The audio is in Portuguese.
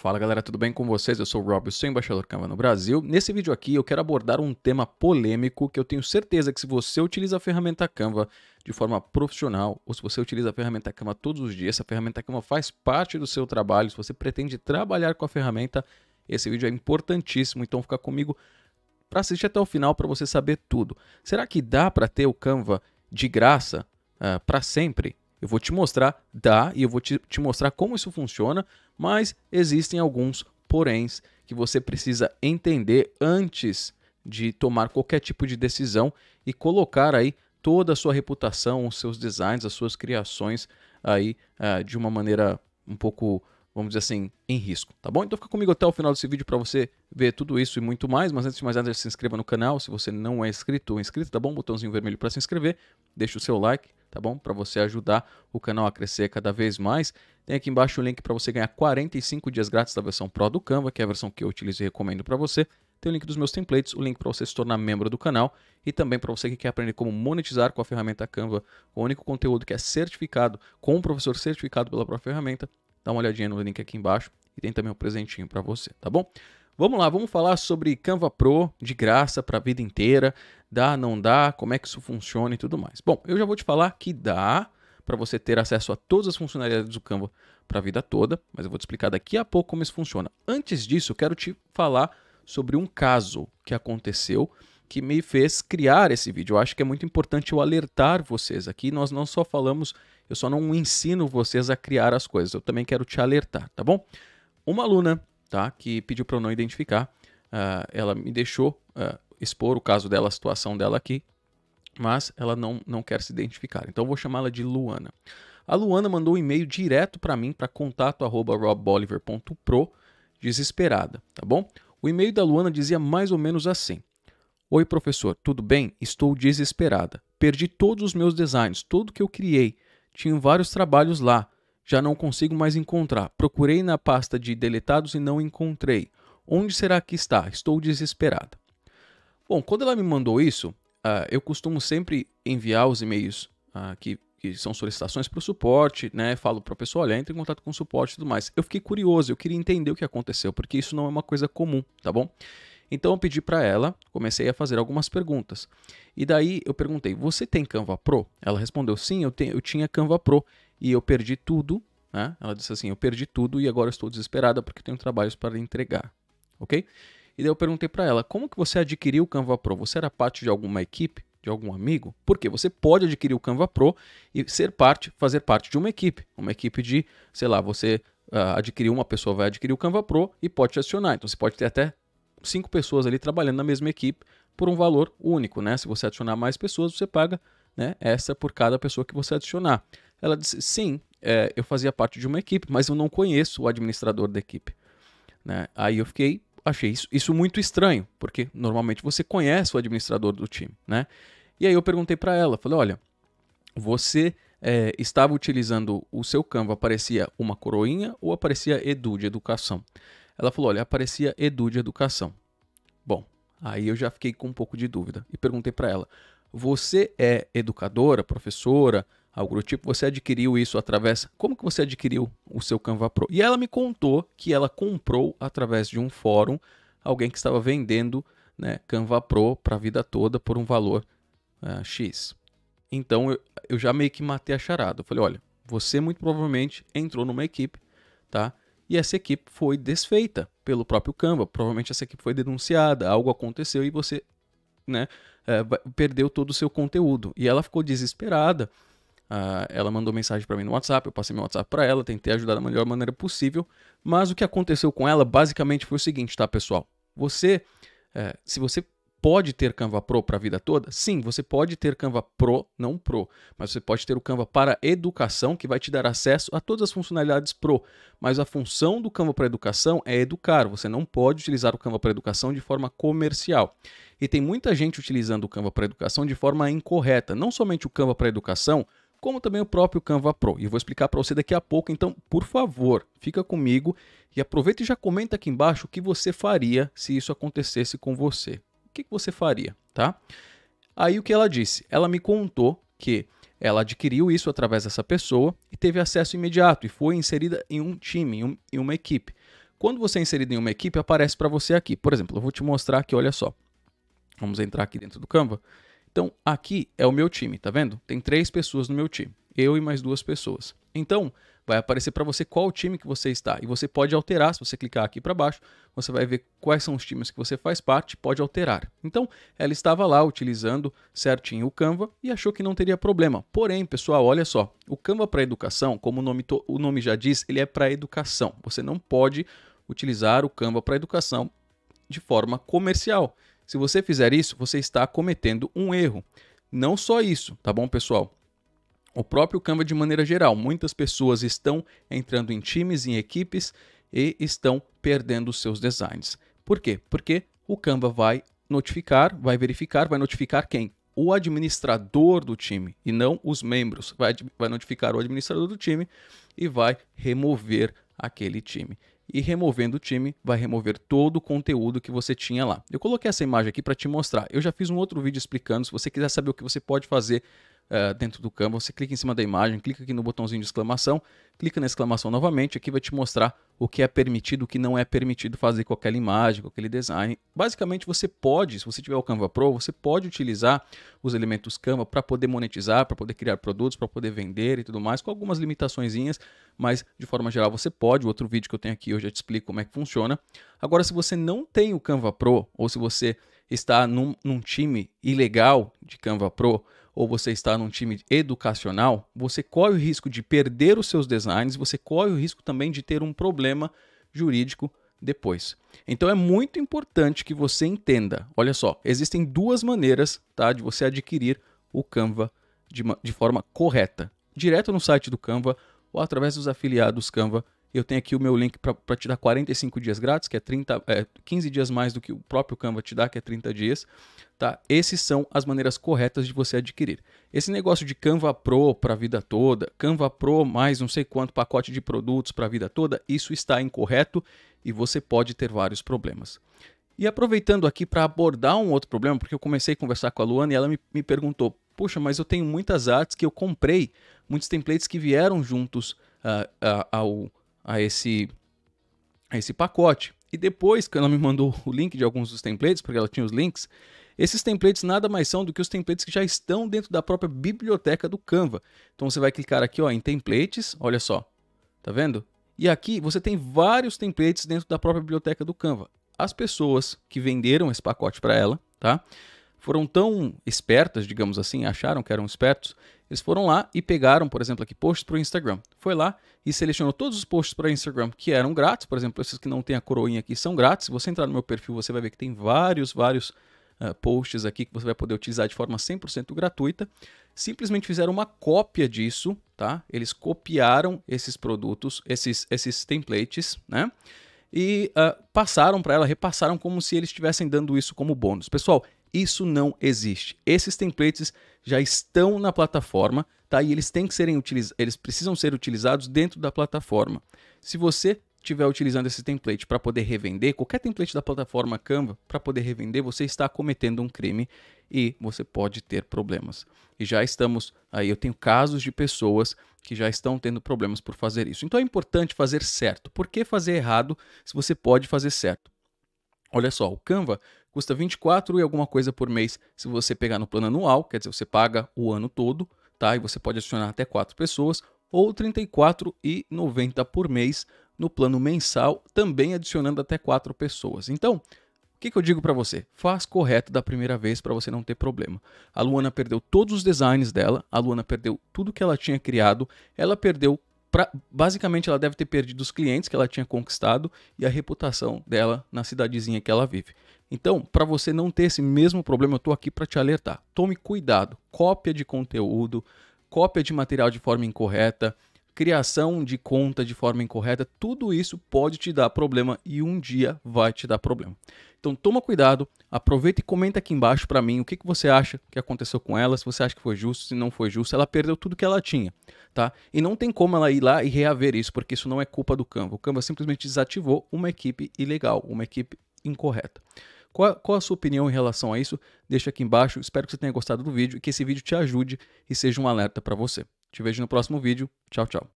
Fala galera, tudo bem com vocês? Eu sou o Rob, eu sou embaixador Canva no Brasil. Nesse vídeo aqui eu quero abordar um tema polêmico que eu tenho certeza que se você utiliza a ferramenta Canva de forma profissional ou se você utiliza a ferramenta Canva todos os dias, a ferramenta Canva faz parte do seu trabalho, se você pretende trabalhar com a ferramenta, esse vídeo é importantíssimo, então fica comigo para assistir até o final para você saber tudo. Será que dá para ter o Canva de graça uh, ah, para sempre? Eu vou te mostrar, dá, e eu vou te, te mostrar como isso funciona, mas existem alguns poréns que você precisa entender antes de tomar qualquer tipo de decisão e colocar aí toda a sua reputação, os seus designs, as suas criações aí uh, de uma maneira um pouco, vamos dizer assim, em risco, tá bom? Então fica comigo até o final desse vídeo para você ver tudo isso e muito mais, mas antes de mais nada se inscreva no canal se você não é inscrito ou inscrito, tá bom? Botãozinho vermelho para se inscrever, deixa o seu like, tá bom? Para você ajudar o canal a crescer cada vez mais. Tem aqui embaixo o link para você ganhar 45 dias grátis da versão Pro do Canva, que é a versão que eu utilizo e recomendo para você. Tem o link dos meus templates, o link para você se tornar membro do canal e também para você que quer aprender como monetizar com a ferramenta Canva, o único conteúdo que é certificado, com um professor certificado pela própria ferramenta. Dá uma olhadinha no link aqui embaixo e tem também um presentinho para você, tá bom? Vamos lá, vamos falar sobre Canva Pro de graça para a vida inteira. Dá, não dá, como é que isso funciona e tudo mais. Bom, eu já vou te falar que dá para você ter acesso a todas as funcionalidades do Canva para a vida toda, mas eu vou te explicar daqui a pouco como isso funciona. Antes disso, eu quero te falar sobre um caso que aconteceu que me fez criar esse vídeo. Eu acho que é muito importante eu alertar vocês aqui. Nós não só falamos, eu só não ensino vocês a criar as coisas, eu também quero te alertar, tá bom? Uma aluna tá? Que pediu para eu não identificar. Uh, ela me deixou uh, expor o caso dela, a situação dela aqui, mas ela não, não quer se identificar. Então eu vou chamá-la de Luana. A Luana mandou um e-mail direto para mim, para contato@robboliver.pro, desesperada, tá bom? O e-mail da Luana dizia mais ou menos assim: Oi, professor, tudo bem? Estou desesperada. Perdi todos os meus designs, tudo que eu criei. Tinha vários trabalhos lá. Já não consigo mais encontrar. Procurei na pasta de deletados e não encontrei. Onde será que está? Estou desesperada. Bom, quando ela me mandou isso, uh, eu costumo sempre enviar os e-mails uh, que, que, são solicitações para o suporte, né? Falo para a pessoa, olha, entra em contato com o suporte e tudo mais. Eu fiquei curioso, eu queria entender o que aconteceu, porque isso não é uma coisa comum, tá bom? Então eu pedi para ela, comecei a fazer algumas perguntas. E daí eu perguntei: "Você tem Canva Pro?" Ela respondeu: "Sim, eu tenho, eu tinha Canva Pro e eu perdi tudo", né? Ela disse assim: "Eu perdi tudo e agora estou desesperada porque tenho trabalhos para entregar". OK? E daí eu perguntei para ela: "Como que você adquiriu o Canva Pro? Você era parte de alguma equipe?" de algum amigo, porque você pode adquirir o Canva Pro e ser parte, fazer parte de uma equipe, uma equipe de, sei lá, você uh, adquiriu uma pessoa vai adquirir o Canva Pro e pode te acionar. Então você pode ter até cinco pessoas ali trabalhando na mesma equipe por um valor único, né? Se você adicionar mais pessoas, você paga né, essa por cada pessoa que você adicionar. Ela disse, sim, é, eu fazia parte de uma equipe, mas eu não conheço o administrador da equipe. Né? Aí eu fiquei, achei isso, isso muito estranho, porque normalmente você conhece o administrador do time, né? E aí eu perguntei para ela, falei, olha, você é, estava utilizando o seu Canva, aparecia uma coroinha ou aparecia Edu de educação? Ela falou: olha, aparecia Edu de Educação. Bom, aí eu já fiquei com um pouco de dúvida e perguntei para ela: você é educadora, professora, algo do tipo? Você adquiriu isso através. Como que você adquiriu o seu Canva Pro? E ela me contou que ela comprou através de um fórum alguém que estava vendendo né, Canva Pro para a vida toda por um valor uh, X. Então eu, eu já meio que matei a charada. Eu falei: olha, você muito provavelmente entrou numa equipe, tá? e essa equipe foi desfeita pelo próprio Canva. Provavelmente essa equipe foi denunciada, algo aconteceu e você né, é, perdeu todo o seu conteúdo. E ela ficou desesperada. Uh, ela mandou mensagem para mim no WhatsApp, eu passei meu WhatsApp para ela, tentei ajudar da melhor maneira possível, mas o que aconteceu com ela basicamente foi o seguinte, tá, pessoal? Você, é, se você pode ter Canva Pro para a vida toda? Sim, você pode ter Canva Pro, não Pro, mas você pode ter o Canva para educação, que vai te dar acesso a todas as funcionalidades Pro. Mas a função do Canva para educação é educar, você não pode utilizar o Canva para educação de forma comercial. E tem muita gente utilizando o Canva para educação de forma incorreta, não somente o Canva para educação, como também o próprio Canva Pro. E eu vou explicar para você daqui a pouco, então, por favor, fica comigo e aproveita e já comenta aqui embaixo o que você faria se isso acontecesse com você que, que você faria, tá? Aí o que ela disse? Ela me contou que ela adquiriu isso através dessa pessoa e teve acesso imediato e foi inserida em um time, em, um, em uma equipe. Quando você é inserido em uma equipe, aparece para você aqui. Por exemplo, eu vou te mostrar aqui, olha só. Vamos entrar aqui dentro do Canva. Então, aqui é o meu time, tá vendo? Tem três pessoas no meu time. Eu e mais duas pessoas. Então, vai aparecer para você qual time que você está. E você pode alterar, se você clicar aqui para baixo, você vai ver quais são os times que você faz parte, pode alterar. Então, ela estava lá utilizando certinho o Canva e achou que não teria problema. Porém, pessoal, olha só, o Canva para educação, como o nome, o nome já diz, ele é para educação. Você não pode utilizar o Canva para educação de forma comercial. Se você fizer isso, você está cometendo um erro. Não só isso, tá bom, pessoal? o próprio Canva de maneira geral. Muitas pessoas estão entrando em times, em equipes e estão perdendo seus designs. Por quê? Porque o Canva vai notificar, vai verificar, vai notificar quem? O administrador do time e não os membros. Vai, vai notificar o administrador do time e vai remover aquele time. E removendo o time, vai remover todo o conteúdo que você tinha lá. Eu coloquei essa imagem aqui para te mostrar. Eu já fiz um outro vídeo explicando. Se você quiser saber o que você pode fazer uh, dentro do Canva, você clica em cima da imagem, clica aqui no botãozinho de exclamação, clica na exclamação novamente, aqui vai te mostrar o que é permitido, o que não é permitido fazer com aquela imagem, com aquele design. Basicamente, você pode, se você tiver o Canva Pro, você pode utilizar os elementos Canva para poder monetizar, para poder criar produtos, para poder vender e tudo mais, com algumas limitaçõezinhas, mas de forma geral você pode. O outro vídeo que eu tenho aqui eu já te explico como é que funciona. Agora, se você não tem o Canva Pro, ou se você está num, num time ilegal de Canva Pro, ou você está num time educacional, você corre o risco de perder os seus designs, você corre o risco também de ter um problema jurídico depois. Então é muito importante que você entenda. Olha só, existem duas maneiras tá, de você adquirir o Canva de, de forma correta: direto no site do Canva ou através dos afiliados Canva eu tenho aqui o meu link para te dar 45 dias grátis, que é, 30, é 15 dias mais do que o próprio Canva te dá, que é 30 dias. Tá? Essas são as maneiras corretas de você adquirir. Esse negócio de Canva Pro para a vida toda, Canva Pro mais não sei quanto pacote de produtos para a vida toda, isso está incorreto e você pode ter vários problemas. E aproveitando aqui para abordar um outro problema, porque eu comecei a conversar com a Luana e ela me, me perguntou: puxa, mas eu tenho muitas artes que eu comprei, muitos templates que vieram juntos uh, uh, ao a esse, a esse pacote. E depois que ela me mandou o link de alguns dos templates, porque ela tinha os links, esses templates nada mais são do que os templates que já estão dentro da própria biblioteca do Canva. Então você vai clicar aqui ó, em templates, olha só, tá vendo? E aqui você tem vários templates dentro da própria biblioteca do Canva. As pessoas que venderam esse pacote para ela, tá? foram tão espertas, digamos assim, acharam que eram espertos, eles foram lá e pegaram, por exemplo, aqui posts para o Instagram. Foi lá e selecionou todos os posts para o Instagram que eram grátis, por exemplo, esses que não tem a coroinha aqui são grátis. Se você entrar no meu perfil, você vai ver que tem vários, vários uh, posts aqui que você vai poder utilizar de forma 100% gratuita. Simplesmente fizeram uma cópia disso, tá? Eles copiaram esses produtos, esses, esses templates, né? E uh, passaram para ela, repassaram como se eles estivessem dando isso como bônus. Pessoal, isso não existe. Esses templates já estão na plataforma, tá? E eles têm que serem utilizados, eles precisam ser utilizados dentro da plataforma. Se você estiver utilizando esse template para poder revender, qualquer template da plataforma Canva para poder revender, você está cometendo um crime e você pode ter problemas. E já estamos aí, eu tenho casos de pessoas que já estão tendo problemas por fazer isso. Então é importante fazer certo. Por que fazer errado se você pode fazer certo? Olha só, o Canva custa 24 e alguma coisa por mês se você pegar no plano anual, quer dizer, você paga o ano todo, tá? E você pode adicionar até 4 pessoas, ou 34,90 por mês no plano mensal, também adicionando até 4 pessoas. Então, o que, que, eu digo para você? Faz correto da primeira vez para você não ter problema. A Luana perdeu todos os designs dela, a Luana perdeu tudo que ela tinha criado, ela perdeu. Pra, basicamente, ela deve ter perdido os clientes que ela tinha conquistado e a reputação dela na cidadezinha que ela vive. Então, para você não ter esse mesmo problema, eu estou aqui para te alertar. Tome cuidado. Cópia de conteúdo, cópia de material de forma incorreta, criação de conta de forma incorreta, tudo isso pode te dar problema e um dia vai te dar problema. Então toma cuidado, aproveita e comenta aqui embaixo para mim o que, que você acha que aconteceu com ela, se você acha que foi justo, se não foi justo, ela perdeu tudo que ela tinha, tá? E não tem como ela ir lá e reaver isso, porque isso não é culpa do Canva. O Canva simplesmente desativou uma equipe ilegal, uma equipe incorreta. Qual, qual a sua opinião em relação a isso? Deixa aqui embaixo. Espero que você tenha gostado do vídeo e que esse vídeo te ajude e seja um alerta para você. Te vejo no próximo vídeo. Tchau, tchau.